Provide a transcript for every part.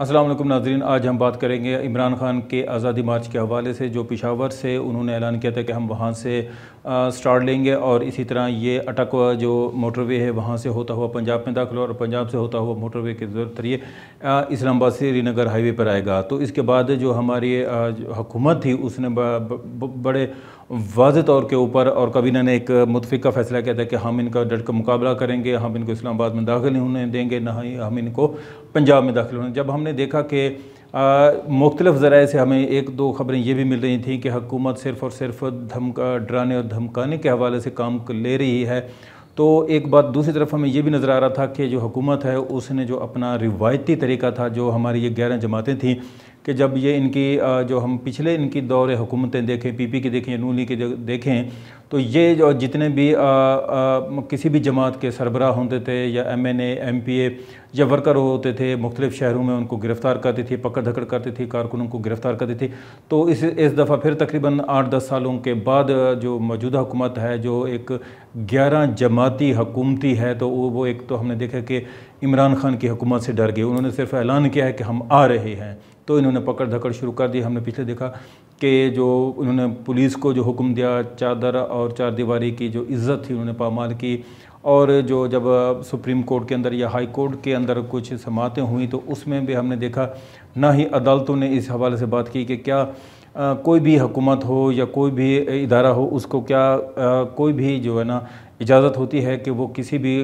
असलम नाजरीन आज हम बात करेंगे इमरान ख़ान के आज़ादी मार्च के हवाले से जो पिशावर से उन्होंने ऐलान किया था कि हम वहाँ से स्टार्ट लेंगे और इसी तरह ये अटक जो मोटरवे है वहाँ से होता हुआ पंजाब में दाखिल और पंजाब से होता हुआ मोटरवे के जरिए इस्लामाबाद से श्रीनगर हाईवे पर आएगा तो इसके बाद जो हमारी हुकूमत थी उसने बड़े वाज तौर के ऊपर और कबीना ने एक मुतफ़ का फैसला किया था कि हम इनका डट का मुकाबला करेंगे हम इनको इस्लामाबाद में दाखिल नहीं होने देंगे ना ही हम इनको पंजाब में दाखिल होने जब हमने देखा कि मुख्तलिफ ज़राए से हमें एक दो ख़बरें ये भी मिल रही थी कि हकूमत सिर्फ़ और सिर्फ धमका डराने और धमकाने के हवाले से काम ले रही है तो एक बात दूसरी तरफ हमें यह भी नज़र आ रहा था कि जो हकूमत है उसने जो अपना रिवायती तरीका था जो हमारी ये ग्यारह जमातें थीं कि जब ये इनकी जो हम पिछले इनकी दौर हुकूमतें देखें पीपी की देखें नूनी नूली की देखें तो ये जो जितने भी आ, आ, किसी भी जमात के सरबरा होते थे या M N M P A या वर्कर होते थे मुख्तलिफ़ शहरों में उनको गिरफ़्तार करती थी पकड़ धकड़ करती थी कारकुनों को गिरफ़्तार करती थी तो इस इस दफ़ा फिर तकरीबन आठ दस सालों के बाद जो मौजूदा हुकूमत है जो एक ग्यारह जमाती हकूमती है तो वो एक तो हमने देखा कि इमरान खान की हुकूमत से डर गए उन्होंने सिर्फ ऐलान किया है कि हम आ रहे हैं तो इन्होंने पकड़ धकड़ शुरू कर दी हमने पिछले देखा कि जो उन्होंने पुलिस को जो हुक्म दिया चादर और चार दीवारी की जो इज़्ज़त थी उन्होंने पामाल की और जो जब सुप्रीम कोर्ट के अंदर या हाई कोर्ट के अंदर कुछ समातें हुई तो उसमें भी हमने देखा ना ही अदालतों ने इस हवाले से बात की कि क्या आ, कोई भी हुकूमत हो या कोई भी इदारा हो उसको क्या आ, कोई भी जो है ना इजाज़त होती है कि वो किसी भी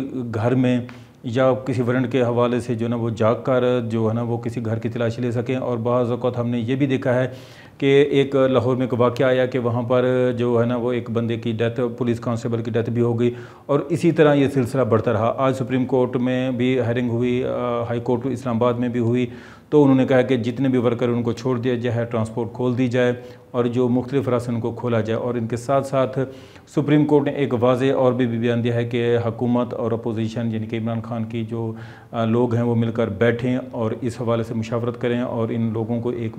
घर में या किसी वर्ण के हवाले से जो है ना वो जाग कर जो है ना वो किसी घर की तलाशी ले सकें और बाज़ अवत हमने ये भी देखा है कि एक लाहौर में एक वाक़ आया कि वहाँ पर जो है ना वो एक बंदे की डेथ पुलिस कांस्टेबल की डेथ भी हो गई और इसी तरह ये सिलसिला बढ़ता रहा आज सुप्रीम कोर्ट में भी हयरिंग हुई हाई कोर्ट इस्लामाबाद में भी हुई तो उन्होंने कहा कि जितने भी वर्कर उनको छोड़ दिया जाए ट्रांसपोर्ट खोल दी जाए और जो मुख्तलिफ रास्ते उनको खोला जाए और इनके साथ साथ सुप्रीम कोर्ट ने एक वाज और भी बयान दिया है कि हकूमत और अपोजिशन यानी कि इमरान खान की जो लोग हैं वो मिलकर बैठें और इस हवाले से मुशावरत करें और इन लोगों को एक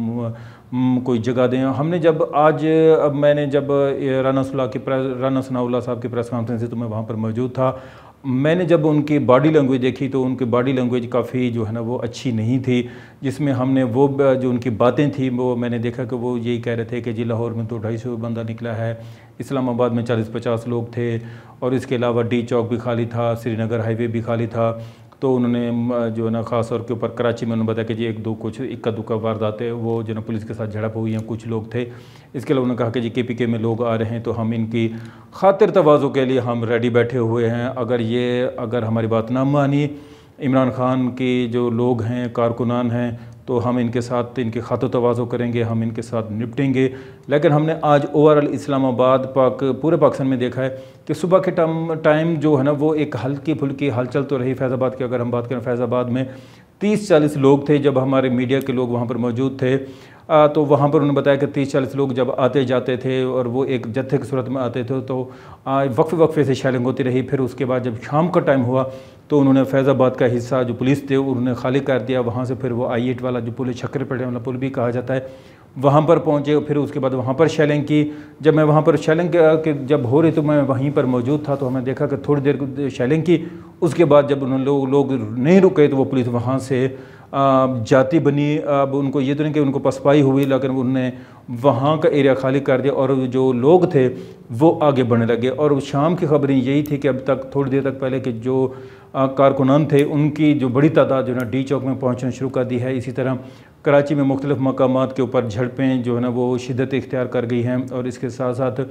कोई जगह दें हमने जब आज अब मैंने जब राना सुल्ला की प्रेस राना सनाउल्ला साहब की प्रेस कॉन्फ्रेंस थी तो मैं वहाँ पर मौजूद था मैंने जब उनकी बॉडी लैंग्वेज देखी तो उनकी बॉडी लैंग्वेज काफ़ी जो है ना वो अच्छी नहीं थी जिसमें हमने वो जो उनकी बातें थी वो मैंने देखा कि वो यही कह रहे थे कि जी लाहौर में तो ढाई सौ बंदा निकला है इस्लामाबाद में चालीस पचास लोग थे और इसके अलावा डी चौक भी खाली था श्रीनगर हाईवे भी खाली था तो उन्होंने जो है ना खास तौर के ऊपर कराची में उन्होंने बताया कि जी एक दो कुछ इक्का दुक्का वारदात है वो जो ना पुलिस के साथ झड़प हुई हैं कुछ लोग थे इसके अलावा उन्होंने कहा कि जी के पी के में लोग आ रहे हैं तो हम इनकी खातिर तोज़ों के लिए हम रेडी बैठे हुए हैं अगर ये अगर हमारी बात ना मानी इमरान खान के जो लोग हैं कारकुनान हैं तो हम इनके साथ इनके खात तोज़ो करेंगे हम इनके साथ निपटेंगे लेकिन हमने आज ओवरऑल इस्लामाबाद पाक पूरे पाकिस्तान में देखा है कि सुबह के टाइम टाइम जो है ना वो एक हल्की फुल्की हलचल तो रही फैज़ाबाद की अगर हम बात करें फैज़ाबाद में तीस चालीस लोग थे जब हमारे मीडिया के लोग वहाँ पर मौजूद थे आ, तो वहाँ पर उन्होंने बताया कि तीस चालीस लोग जब आते जाते थे और वो एक जत्थे की सूरत में आते थे तो वक्फे वक्फे से शैलिंग होती रही फिर उसके बाद जब शाम का टाइम हुआ तो उन्होंने फैज़ाबाद का हिस्सा जो पुलिस थे उन्होंने खाली कर दिया वहाँ से फिर वो आई एट वाला जो पुल पेटे वाला पुल भी कहा जाता है वहाँ पर पहुँचे फिर उसके बाद वहाँ पर शैलिंग की जब मैं वहाँ पर शैलिंग के जब हो रही तो मैं वहीं पर मौजूद था तो हमने देखा कि थोड़ी देर शैलिंग की उसके बाद जब उन्होंने लोग लो, नहीं रुके तो वो पुलिस वहाँ से जाती बनी अब उनको ये तो नहीं कि उनको पसपाई हुई लेकिन उनने वहाँ का एरिया खाली कर दिया और जो लोग थे वो आगे बढ़ने लगे और शाम की खबरें यही थी कि अब तक थोड़ी देर तक पहले कि जो कारकुनान थे उनकी जो बड़ी तादाद जो है ना डी चौक में पहुँचना शुरू कर दी है इसी तरह कराची में मुख्तलिफ़ मकाम के ऊपर झड़पें जो है ना वो शिदत इख्तियार कर गई हैं और इसके साथ साथ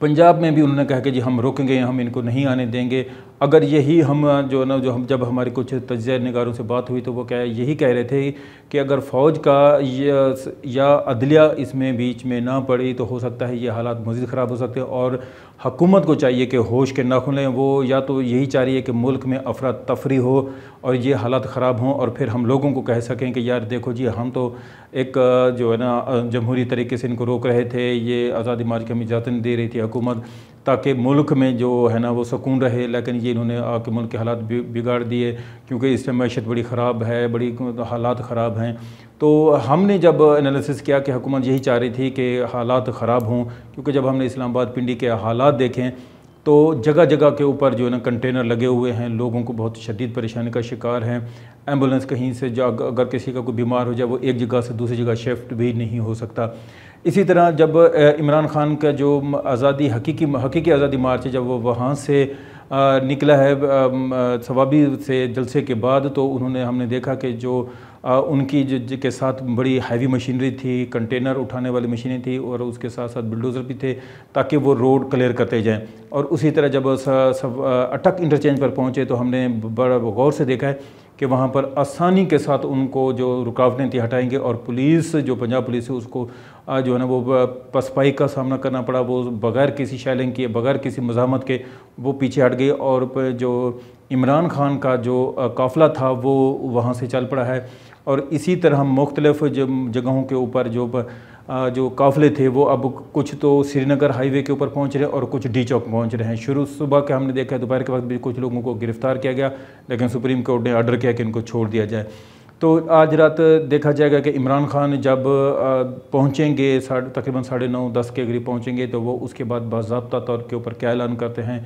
पंजाब में भी उन्होंने कहा कि जी हम रोकेंगे हम इनको नहीं आने देंगे अगर यही हम जो ना जो हम जब हमारे कुछ तजय नगारों से बात हुई तो वो क्या यही कह रहे थे कि अगर फ़ौज का या, अदलिया इसमें बीच में ना पड़ी तो हो सकता है ये हालात मज़ीद ख़राब हो सकते हैं और हकूमत को चाहिए कि होश के ना खुलें वो या तो यही चाह रही है कि मुल्क में अफरा तफरी हो और ये हालात ख़राब हों और फिर हम लोगों को कह सकें कि यार देखो जी हम तो एक जो है ना जमहूरी तरीके से इनको रोक रहे थे ये आज़ादी मार्च की हमें इजाज़त नहीं दे रही थी हकूमत ताकि मुल्क में जो है ना वो सुकून रहे लेकिन ये इन्होंने आके मुल्क के हालात बिगाड़ दिए क्योंकि इस मैशत बड़ी ख़राब है बड़ी हालात ख़राब हैं तो हमने जब एनालिसिस किया कि हुकूमत यही चाह रही थी कि हालात ख़राब हों क्योंकि जब हमने इस्लामाबाद पिंडी के हालात देखें तो जगह जगह के ऊपर जो है ना कंटेनर लगे हुए हैं लोगों को बहुत शदीद परेशानी का शिकार हैं एम्बुलेंस कहीं से जा अगर किसी का कोई बीमार हो जाए वो एक जगह से दूसरी जगह शिफ्ट भी नहीं हो सकता इसी तरह जब इमरान खान का जो आज़ादी हकीकी हकीकी आज़ादी मार्च जब वो वहाँ से निकला है सवाबी से जलसे के बाद तो उन्होंने हमने देखा कि जो उनकी जो के साथ बड़ी हैवी मशीनरी थी कंटेनर उठाने वाली मशीनें थी और उसके साथ साथ बिल्डोज़र भी थे ताकि वो रोड क्लियर करते जाएं और उसी तरह जब सब अटक इंटरचेंज पर पहुंचे तो हमने बड़ा गौर से देखा है कि वहाँ पर आसानी के साथ उनको जो रुकावटें थी हटाएंगे और पुलिस जो पंजाब पुलिस है उसको जो है ना वो पसपाई का सामना करना पड़ा वो बगैर किसी शैलिंग के बगैर किसी मजामत के वो पीछे हट गई और जो इमरान खान का जो काफिला था वो वहाँ से चल पड़ा है और इसी तरह मुख्तलिफ़ जगहों के ऊपर जो जो काफ़ले थे वो अब कुछ तो श्रीनगर हाईवे के ऊपर पहुंच रहे हैं और कुछ डी चौक पहुंच रहे हैं शुरू सुबह के हमने देखा दोपहर के वक्त भी कुछ लोगों को गिरफ्तार किया गया लेकिन सुप्रीम कोर्ट ने ऑर्डर किया कि इनको छोड़ दिया जाए तो आज रात देखा जाएगा कि इमरान खान जब पहुँचेंगे साढ़े तकरीबन साढ़े नौ दस के करीब पहुँचेंगे तो वो उसके बाद बाबा तौर के ऊपर क्या ऐलान करते हैं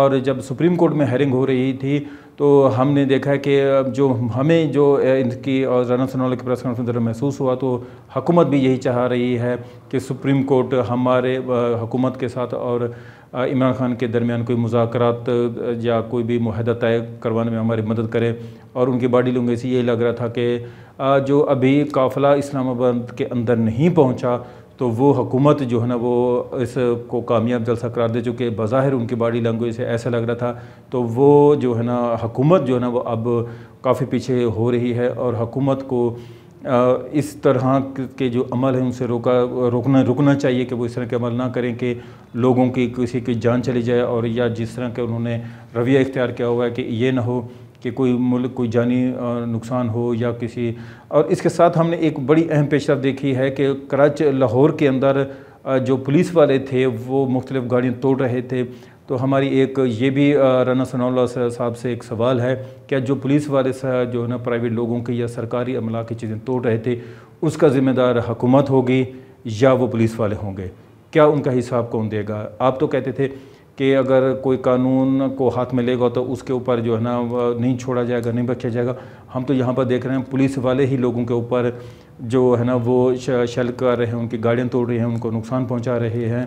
और जब सुप्रीम कोर्ट में हेयरिंग हो रही थी तो हमने देखा कि जो हमें जो इनकी और राना सनौला की प्रेस कॉन्फ्रेंस दौरान महसूस हुआ तो हुकूमत भी यही चाह रही है कि सुप्रीम कोर्ट हमारे हुकूमत के साथ और इमरान खान के दरमियान कोई मुजाकर या कोई भी माहदा तय करवाने में हमारी मदद करें और उनकी बॉडी लैंग्वेज से यही लग रहा था कि जो अभी काफिला इस्लामाबाद के अंदर नहीं पहुँचा तो वो हकूमत जो है ना वो इसको कामयाब जलसा करार दे चुके बज़ाहिर उनकी बॉडी लैंग्वेज से ऐसा लग रहा था तो वो जो है ना हकूमत जो है ना वो अब काफ़ी पीछे हो रही है और हकूमत को इस तरह के जो अमल हैं उनसे रोका रोकना रुकना चाहिए कि वो इस तरह के अमल ना करें कि लोगों की किसी की जान चली जाए और या जिस तरह के उन्होंने रवैया इख्तियार किया हुआ है कि ये ना हो कि कोई मुल्क कोई जानी नुकसान हो या किसी और इसके साथ हमने एक बड़ी अहम पेशरफ देखी है कि कराच लाहौर के अंदर जो पुलिस वाले थे वो मुख्तलिफ़ गाड़ियाँ तोड़ रहे थे तो हमारी एक ये भी राना सनाउल्ला साहब से एक सवाल है क्या जो पुलिस वाले जो है ना प्राइवेट लोगों की या सरकारी अमला की चीज़ें तोड़ रहे थे उसका ज़िम्मेदार हुकूमत होगी या वो पुलिस वाले होंगे क्या उनका हिसाब कौन देगा आप तो कहते थे कि अगर कोई कानून को हाथ में लेगा तो उसके ऊपर जो है ना नहीं छोड़ा जाएगा नहीं बख्शा जाएगा हम तो यहाँ पर देख रहे हैं पुलिस वाले ही लोगों के ऊपर जो है ना वो शल कर रहे हैं उनकी गाड़ियाँ तोड़ रहे हैं उनको नुकसान पहुँचा रहे हैं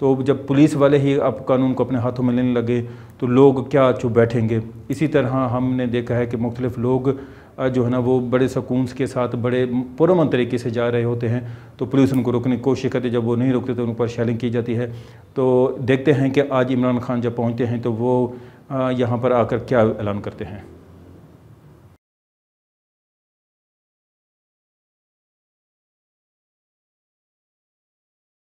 तो जब पुलिस वाले ही अब कानून को अपने हाथों में लेने लगे तो लोग क्या चुप बैठेंगे इसी तरह हमने देखा है कि मुख्तलिफ़ लोग जो है ना वो बड़े सकून के साथ बड़े पुरमन तरीके से जा रहे होते हैं तो पुलिस उनको रोकने की कोशिश करती जब वो नहीं रुकते तो उन पर शैलिंग की जाती है तो देखते हैं कि आज इमरान खान जब पहुँचते हैं तो वो यहाँ पर आकर क्या ऐलान करते हैं